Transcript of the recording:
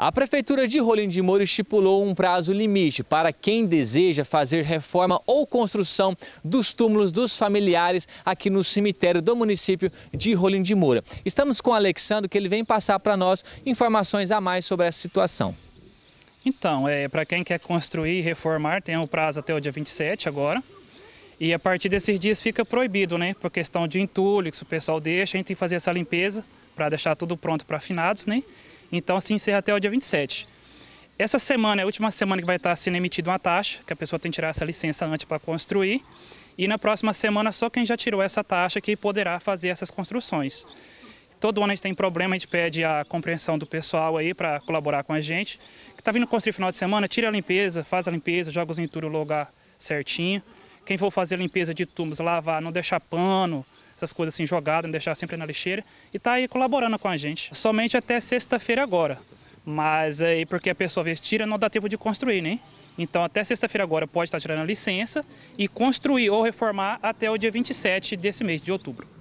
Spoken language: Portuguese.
A Prefeitura de Rolim de Moura estipulou um prazo limite para quem deseja fazer reforma ou construção dos túmulos dos familiares aqui no cemitério do município de Rolim de Moura. Estamos com o Alexandre, que ele vem passar para nós informações a mais sobre essa situação. Então, é, para quem quer construir e reformar, tem um prazo até o dia 27 agora. E a partir desses dias fica proibido, né? Por questão de entulho que o pessoal deixa, a gente tem que fazer essa limpeza para deixar tudo pronto para afinados, né? Então assim encerra até o dia 27. Essa semana é a última semana que vai estar sendo emitida uma taxa, que a pessoa tem que tirar essa licença antes para construir. E na próxima semana, só quem já tirou essa taxa que poderá fazer essas construções. Todo ano a gente tem problema, a gente pede a compreensão do pessoal aí para colaborar com a gente. Que está vindo construir final de semana, tira a limpeza, faz a limpeza, joga os entulhos no lugar certinho. Quem for fazer a limpeza de túmulos, lavar, não deixar pano, essas coisas assim jogadas, deixar sempre na lixeira e está aí colaborando com a gente. Somente até sexta-feira agora. Mas aí porque a pessoa vez tira não dá tempo de construir, né? Então até sexta-feira agora pode estar tirando a licença e construir ou reformar até o dia 27 desse mês de outubro.